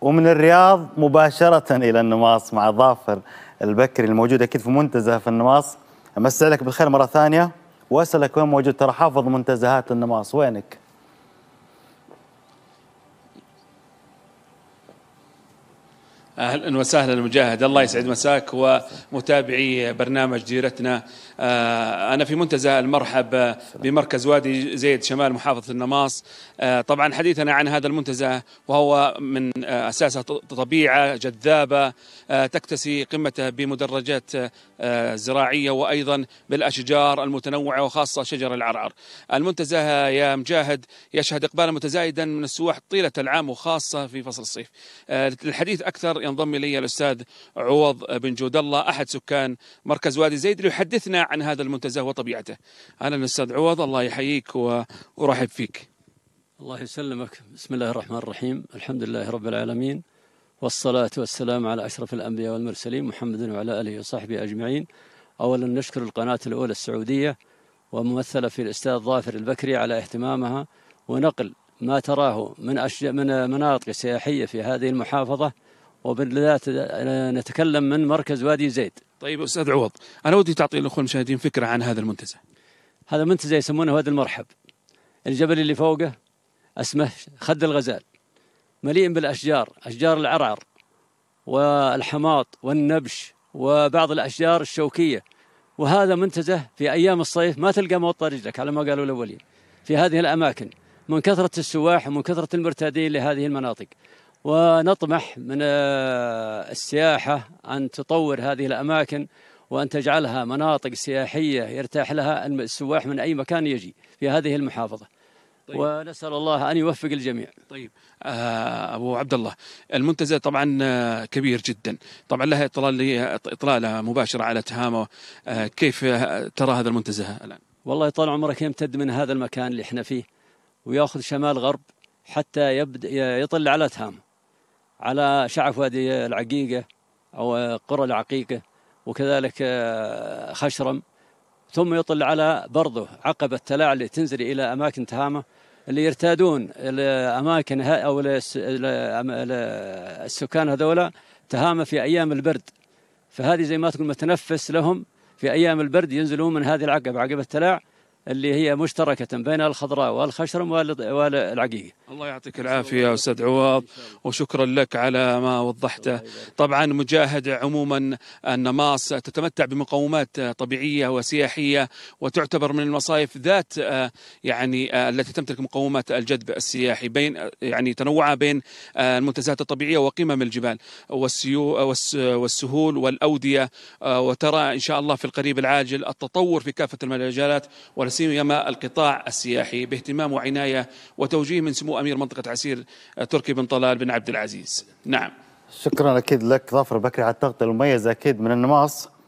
ومن الرياض مباشرة إلى النماص مع ظافر البكري الموجود أكيد في منتزه في النماص أمسي عليك بالخير مرة ثانية وأسألك وين موجود ترى حافظ منتزهات النماص وينك؟ اهلا وسهلا مجاهد الله يسعد مساك ومتابعي برنامج جيرتنا آه، انا في منتزه المرحب بمركز وادي زيد شمال محافظه النماص آه، طبعا حديثنا عن هذا المنتزه وهو من اساسه طبيعه جذابه آه، تكتسي قمته بمدرجات زراعيه وايضا بالاشجار المتنوعه وخاصه شجر العرعر. المنتزه يا مجاهد يشهد اقبالا متزايدا من السواح طيله العام وخاصه في فصل الصيف. للحديث اكثر ينضم الي الاستاذ عوض بن جود الله احد سكان مركز وادي زيد ليحدثنا عن هذا المنتزه وطبيعته. اهلا استاذ عوض الله يحييك وارحب فيك. الله يسلمك، بسم الله الرحمن الرحيم، الحمد لله رب العالمين والصلاه والسلام على اشرف الانبياء والمرسلين محمد وعلى اله وصحبه اجمعين. اولا نشكر القناه الاولى السعوديه وممثله في الاستاذ ظافر البكري على اهتمامها ونقل ما تراه من أشياء من مناطق سياحيه في هذه المحافظه وبالذات نتكلم من مركز وادي زيد طيب استاذ عوض انا ودي تعطي الاخوه المشاهدين فكره عن هذا المنتزه هذا منتزه يسمونه وادي المرحب الجبل اللي فوقه اسمه خد الغزال مليء بالاشجار اشجار العرعر والحماط والنبش وبعض الاشجار الشوكيه وهذا منتزه في ايام الصيف ما تلقى موطى رجلك على ما قالوا الاولين في هذه الاماكن من كثره السواح ومن كثره المرتادين لهذه المناطق ونطمح من آه، السياحة أن تطور هذه الأماكن وأن تجعلها مناطق سياحية يرتاح لها السواح من أي مكان يجي في هذه المحافظة طيب. ونسال الله ان يوفق الجميع. طيب آه ابو عبد الله المنتزه طبعا آه، كبير جدا، طبعا لها اطلاله اطلاله مباشره على تهامه آه كيف آه، ترى هذا المنتزه الان؟ والله طال عمرك يمتد من هذا المكان اللي احنا فيه وياخذ شمال غرب حتى يبدا يطل على تهامه. على شعف وادي العقيقة أو قرى العقيقة وكذلك آه، خشرم ثم يطل على برضه عقبة تلاع اللي تنزل إلى أماكن تهامة اللي يرتادون الأماكن أو السكان هذولا تهامة في أيام البرد فهذه زي ما تقول متنفس لهم في أيام البرد ينزلون من هذه العقبة عقبة تلاع اللي هي مشتركة بين الخضراء والخشرم والعقيقة الله يعطيك العافية أستاذ عواض وشكرا لك على ما وضحته طبعا مجاهد عموما النماص تتمتع بمقومات طبيعية وسياحية وتعتبر من المصايف ذات آه، يعني آه، التي تمتلك مقومات الجذب السياحي بين يعني تنوعها بين آه، المنتزهات الطبيعية وقمم الجبال والسيو والسهول والأودية وترى إن شاء الله في القريب العاجل التطور في كافة المجالات سيما القطاع السياحي باهتمام وعناية وتوجيه من سمو أمير منطقة عسير تركي بن طلال بن عبد العزيز نعم شكرا أكيد لك ظافر بكري على التغطية المميزة أكيد من النماص